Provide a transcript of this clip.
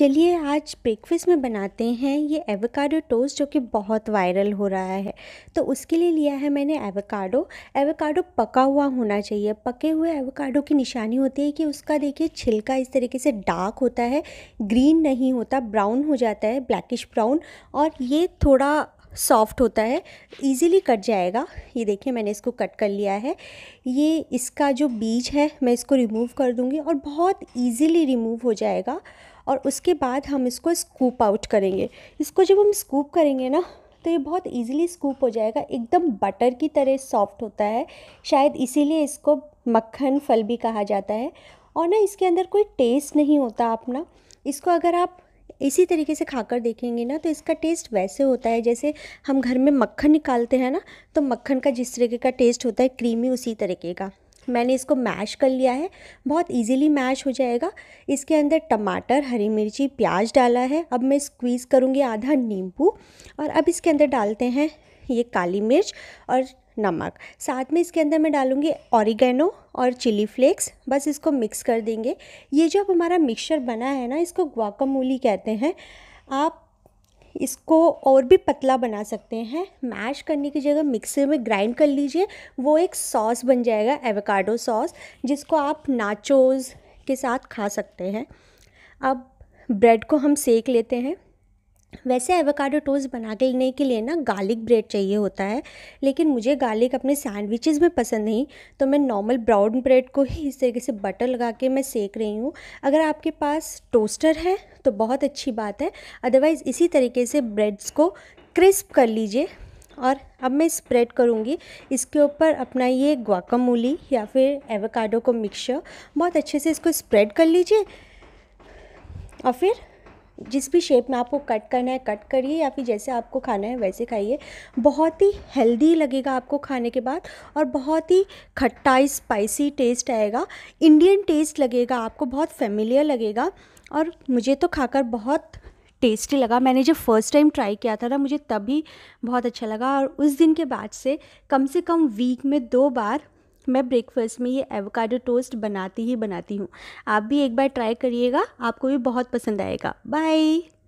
चलिए आज ब्रेकफास्ट में बनाते हैं ये एवोकाडो टोस्ट जो कि बहुत वायरल हो रहा है तो उसके लिए लिया है मैंने एवोकाडो एवोकाडो पका हुआ होना चाहिए पके हुए एवोकाडो की निशानी होती है कि उसका देखिए छिलका इस तरीके से डार्क होता है ग्रीन नहीं होता ब्राउन हो जाता है ब्लैकिश ब्राउन और ये थोड़ा सॉफ्ट होता है इजीली कट जाएगा ये देखिए मैंने इसको कट कर लिया है ये इसका जो बीज है मैं इसको रिमूव कर दूँगी और बहुत इजीली रिमूव हो जाएगा और उसके बाद हम इसको स्कूप आउट करेंगे इसको जब हम स्कूप करेंगे ना तो ये बहुत इजीली स्कूप हो जाएगा एकदम बटर की तरह सॉफ्ट होता है शायद इसीलिए इसको मक्खन फल भी कहा जाता है और ना इसके अंदर कोई टेस्ट नहीं होता अपना इसको अगर आप इसी तरीके से खाकर देखेंगे ना तो इसका टेस्ट वैसे होता है जैसे हम घर में मक्खन निकालते हैं ना तो मक्खन का जिस तरीके का टेस्ट होता है क्रीमी उसी तरीके का मैंने इसको मैश कर लिया है बहुत इजीली मैश हो जाएगा इसके अंदर टमाटर हरी मिर्ची प्याज डाला है अब मैं स्क्वीज़ करूँगी आधा नींबू और अब इसके अंदर डालते हैं ये काली मिर्च और नमक साथ में इसके अंदर मैं डालूँगी ऑरिगेनो और चिली फ्लेक्स बस इसको मिक्स कर देंगे ये जो हमारा मिक्सचर बना है ना इसको ग्वाकामूली कहते हैं आप इसको और भी पतला बना सकते हैं मैश करने की जगह मिक्सर में ग्राइंड कर लीजिए वो एक सॉस बन जाएगा एवोकाडो सॉस जिसको आप नाचोज़ के साथ खा सकते हैं अब ब्रेड को हम सेक लेते हैं वैसे एवोकाडो टोस्ट बना के लिए ना गार्लिक ब्रेड चाहिए होता है लेकिन मुझे गार्लिक अपने सैंडविचेस में पसंद नहीं तो मैं नॉर्मल ब्राउन ब्रेड को ही इस तरीके से बटर लगा के मैं सेक रही हूँ अगर आपके पास टोस्टर है तो बहुत अच्छी बात है अदरवाइज़ इसी तरीके से ब्रेड्स को क्रिस्प कर लीजिए और अब मैं स्प्रेड करूँगी इसके ऊपर अपना ये ग्वाकामूली या फिर एवोकाडो को मिक्सचर बहुत अच्छे से इसको स्प्रेड कर लीजिए और फिर जिस भी शेप में आपको कट करना है कट करिए या फिर जैसे आपको खाना है वैसे खाइए बहुत ही हेल्दी लगेगा आपको खाने के बाद और बहुत ही खट्टा स्पाइसी टेस्ट आएगा इंडियन टेस्ट लगेगा आपको बहुत फेमिलियर लगेगा और मुझे तो खाकर बहुत टेस्टी लगा मैंने जब फर्स्ट टाइम ट्राई किया था ना मुझे तभी बहुत अच्छा लगा और उस दिन के बाद से कम से कम वीक में दो बार मैं ब्रेकफास्ट में ये एवोकाडो टोस्ट बनाती ही बनाती हूँ आप भी एक बार ट्राई करिएगा आपको भी बहुत पसंद आएगा बाय